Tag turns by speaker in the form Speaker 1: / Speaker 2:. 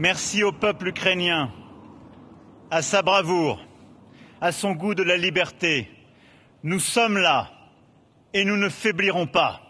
Speaker 1: Merci au peuple ukrainien, à sa bravoure, à son goût de la liberté. Nous sommes là et nous ne faiblirons pas.